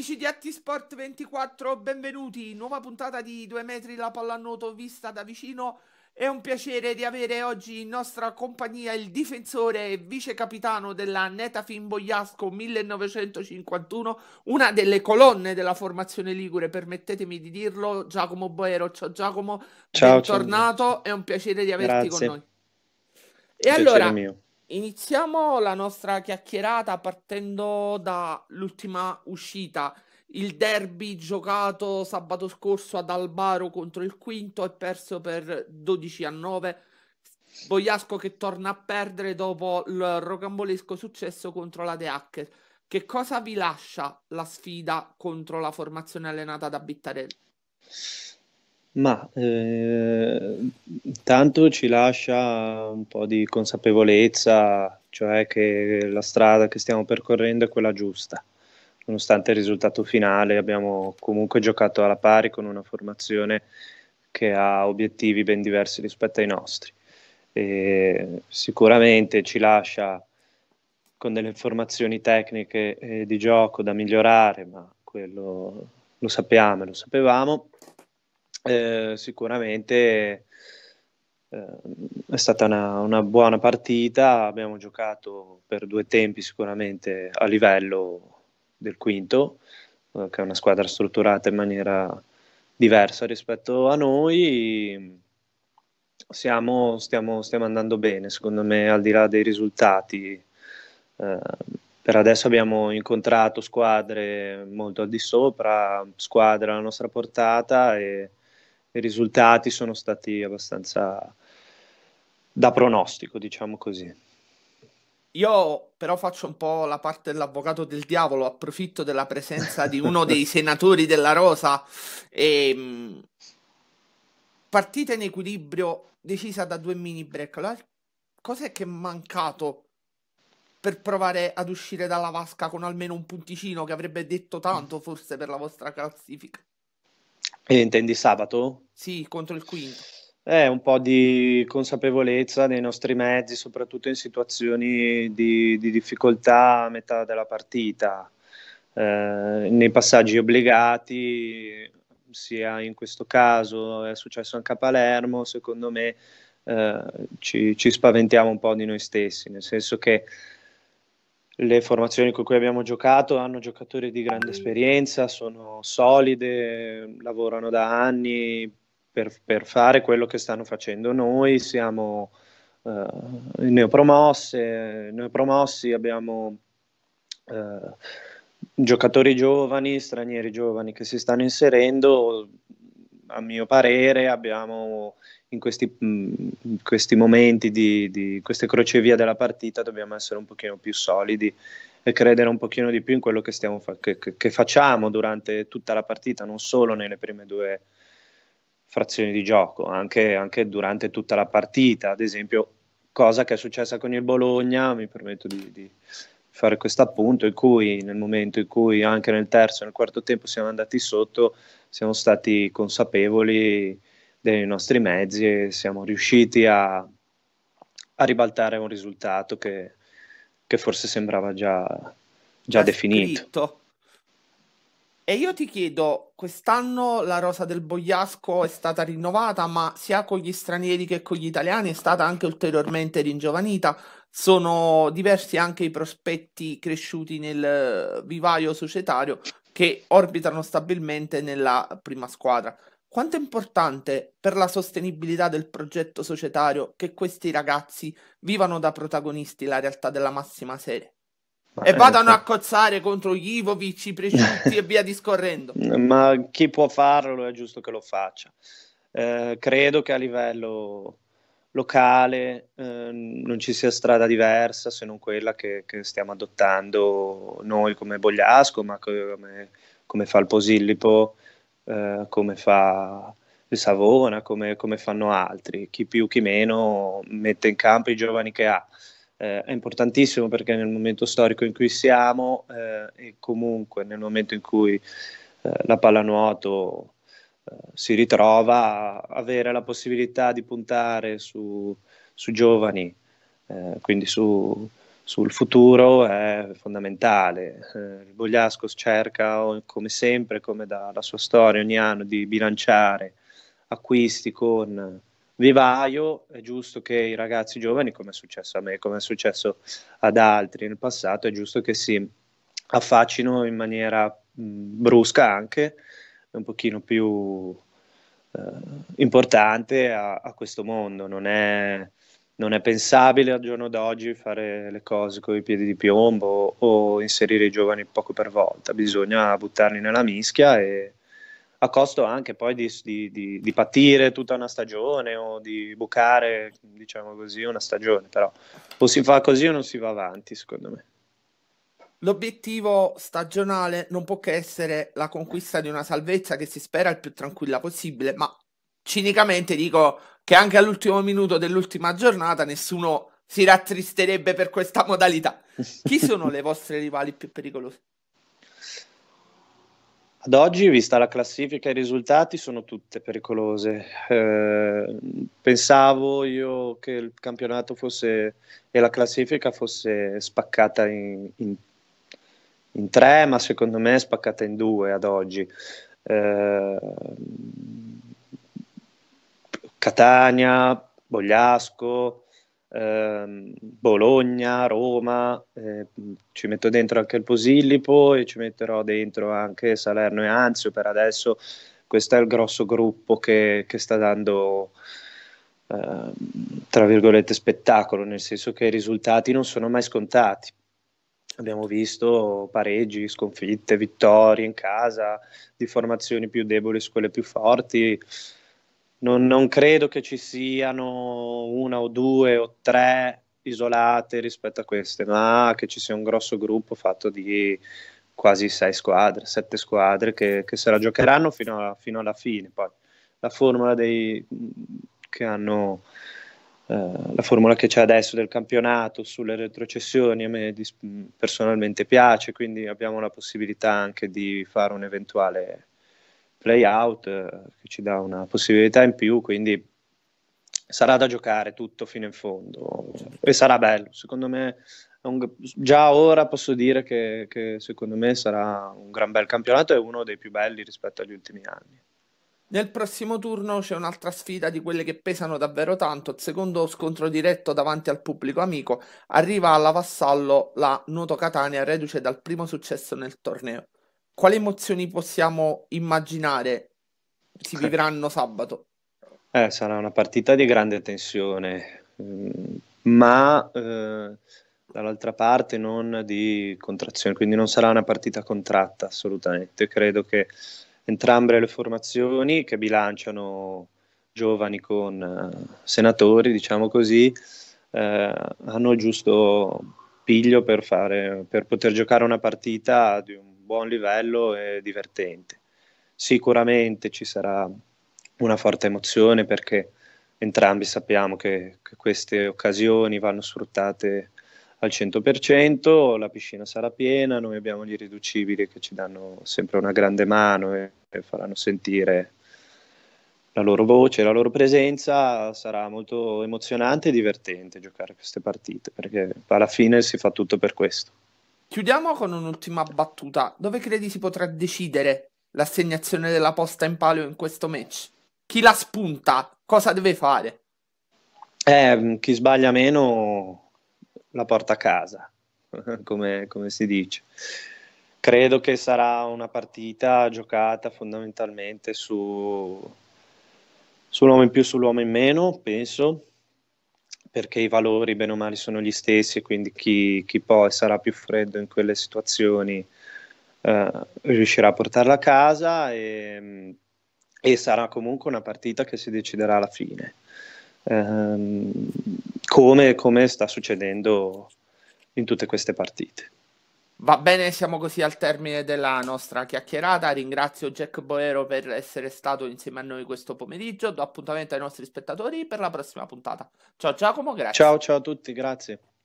Amici di Atti Sport 24, benvenuti. Nuova puntata di Due metri la pallanuoto vista da vicino. È un piacere di avere oggi in nostra compagnia il difensore e vice capitano della Netafin Boiasco 1951, una delle colonne della formazione Ligure, permettetemi di dirlo, Giacomo Boero. Ciao Giacomo, ciao, bentornato, ciao. è un piacere di averti Grazie. con noi. E allora, mio. Iniziamo la nostra chiacchierata partendo dall'ultima uscita, il derby giocato sabato scorso ad Albaro contro il quinto e perso per 12 a 9. Bogliasco che torna a perdere dopo il rocambolesco successo contro la De Hacker. Che cosa vi lascia la sfida contro la formazione allenata da Bittarelli? Ma eh, intanto ci lascia un po' di consapevolezza, cioè che la strada che stiamo percorrendo è quella giusta. Nonostante il risultato finale, abbiamo comunque giocato alla pari con una formazione che ha obiettivi ben diversi rispetto ai nostri. E sicuramente ci lascia con delle informazioni tecniche eh, di gioco da migliorare, ma quello lo sappiamo e lo sapevamo eh, sicuramente eh, è stata una, una, buona partita, abbiamo giocato per due tempi sicuramente a livello del quinto, eh, che è una squadra strutturata in maniera diversa rispetto a noi. Siamo, stiamo, stiamo andando bene, secondo me, al di là dei risultati. Eh, per adesso abbiamo incontrato squadre molto al di sopra, squadre alla nostra portata e i risultati sono stati abbastanza da pronostico, diciamo così. Io però faccio un po' la parte dell'avvocato del diavolo, approfitto della presenza di uno dei senatori della Rosa. E, mm, partita in equilibrio decisa da due mini break. Allora, cos'è che è mancato per provare ad uscire dalla vasca con almeno un punticino che avrebbe detto tanto forse per la vostra classifica? E intendi sabato? Sì, contro il quinto. Eh, un po' di consapevolezza nei nostri mezzi, soprattutto in situazioni di, di difficoltà a metà della partita, eh, nei passaggi obbligati, sia in questo caso è successo anche a Palermo, secondo me eh, ci, ci spaventiamo un po' di noi stessi, nel senso che le formazioni con cui abbiamo giocato hanno giocatori di grande esperienza, sono solide, lavorano da anni per, per fare quello che stanno facendo noi, siamo eh, neopromosse, neopromossi, abbiamo eh, giocatori giovani, stranieri giovani che si stanno inserendo, a mio parere abbiamo in questi, mm, in questi momenti di, di, queste crocevia della partita dobbiamo essere un pochino più solidi e credere un pochino di più in quello che, stiamo fa- che, che facciamo durante tutta la partita, non solo nelle prime due frazioni di gioco, anche, anche durante tutta la partita. Ad esempio, cosa che è successa con il Bologna, mi permetto di, di fare questo appunto, in cui nel momento in cui anche nel terzo e nel quarto tempo siamo andati sotto, siamo stati consapevoli dei nostri mezzi e siamo riusciti a, a ribaltare un risultato che, che forse sembrava già, già definito. E io ti chiedo, quest'anno la rosa del Bogliasco è stata rinnovata, ma sia con gli stranieri che con gli italiani è stata anche ulteriormente ringiovanita. Sono diversi anche i prospetti cresciuti nel vivaio societario che orbitano stabilmente nella prima squadra quanto è importante per la sostenibilità del progetto societario che questi ragazzi vivano da protagonisti la realtà della massima serie? e vadano a cozzare contro gli Ivovic, i Preciutti e via discorrendo. Ma chi può farlo è giusto che lo faccia. Eh, credo che a livello locale eh, non ci sia strada diversa se non quella che, che stiamo adottando noi come Bogliasco, ma come, come fa il Posillipo eh, come fa il Savona, come, come, fanno altri, chi più chi meno mette in campo i giovani che ha. Eh, è importantissimo perché nel momento storico in cui siamo eh, e comunque nel momento in cui eh, la pallanuoto eh, si ritrova, avere la possibilità di puntare su, su giovani, quindi su, sul futuro è fondamentale. Eh, il Bogliascos cerca, come sempre, come dalla sua storia ogni anno, di bilanciare acquisti con vivaio. È giusto che i ragazzi giovani, come è successo a me, come è successo ad altri nel passato, è giusto che si affaccino in maniera mh, brusca anche, un pochino più eh, importante a, a, questo mondo. Non è non è pensabile al giorno d'oggi fare le cose con i piedi di piombo o inserire i giovani poco per volta, bisogna buttarli nella mischia e a costo anche poi di, di, di patire tutta una stagione o di bucare, diciamo così, una stagione, però o si fa così o non si va avanti, secondo me. L'obiettivo stagionale non può che essere la conquista di una salvezza che si spera il più tranquilla possibile, ma cinicamente dico che anche all'ultimo minuto dell'ultima giornata nessuno si rattristerebbe per questa modalità. Chi sono le vostre rivali più pericolose? Ad oggi, vista la classifica e i risultati, sono tutte pericolose. Eh, pensavo io che il campionato fosse e la classifica fosse spaccata in, in, in tre, ma secondo me è spaccata in due ad oggi. Eh, Catania, Bogliasco, ehm, Bologna, Roma, eh, ci metto dentro anche il Posillipo e ci metterò dentro anche Salerno e Anzio per adesso. Questo è il grosso gruppo che, che sta dando, eh, tra virgolette, spettacolo, nel senso che i risultati non sono mai scontati. Abbiamo visto pareggi, sconfitte, vittorie in casa, di formazioni più deboli su quelle più forti non, non credo che ci siano una o due o tre isolate rispetto a queste, ma che ci sia un grosso gruppo fatto di quasi sei squadre, sette squadre che, che se la giocheranno fino, a, fino, alla fine. Poi la formula dei, che hanno eh, la formula che c'è adesso del campionato sulle retrocessioni a me personalmente piace, quindi abbiamo la possibilità anche di fare un'eventuale play out eh, che ci dà una possibilità in più, quindi sarà da giocare tutto fino in fondo e sarà bello, secondo me un, già ora posso dire che, che, secondo me sarà un gran bel campionato e uno dei più belli rispetto agli ultimi anni. Nel prossimo turno c'è un'altra sfida di quelle che pesano davvero tanto. Il secondo scontro diretto davanti al pubblico amico arriva alla Vassallo la Nuoto Catania, reduce dal primo successo nel torneo quali emozioni possiamo immaginare si eh. vivranno sabato? Eh, sarà una partita di grande tensione, mm, ma eh, dall'altra parte non di contrazione, quindi non sarà una partita contratta assolutamente. Credo che entrambe le formazioni che bilanciano giovani con uh, senatori, diciamo così, eh, hanno il giusto piglio per, fare, per poter giocare una partita di un buon livello e divertente. Sicuramente ci sarà una forte emozione perché entrambi sappiamo che, che queste occasioni vanno sfruttate al 100%, la piscina sarà piena, noi abbiamo gli irriducibili che ci danno sempre una grande mano e, e faranno sentire la loro voce, la loro presenza, sarà molto emozionante e divertente giocare queste partite perché alla fine si fa tutto per questo. Chiudiamo con un'ultima battuta. Dove credi si potrà decidere l'assegnazione della posta in palio in questo match? Chi la spunta? Cosa deve fare? Eh, chi sbaglia meno la porta a casa, come, come si dice. Credo che sarà una partita giocata fondamentalmente su, sull'uomo in più, sull'uomo in meno, penso, perché i valori bene o male sono gli stessi e quindi chi, chi poi sarà più freddo in quelle situazioni eh, riuscirà a portarla a casa e, e, sarà comunque una partita che si deciderà alla fine. Eh, come, come sta succedendo in tutte queste partite. Va bene, siamo così al termine della nostra chiacchierata. Ringrazio Jack Boero per essere stato insieme a noi questo pomeriggio. Do appuntamento ai nostri spettatori per la prossima puntata. Ciao Giacomo, grazie. Ciao ciao a tutti, grazie.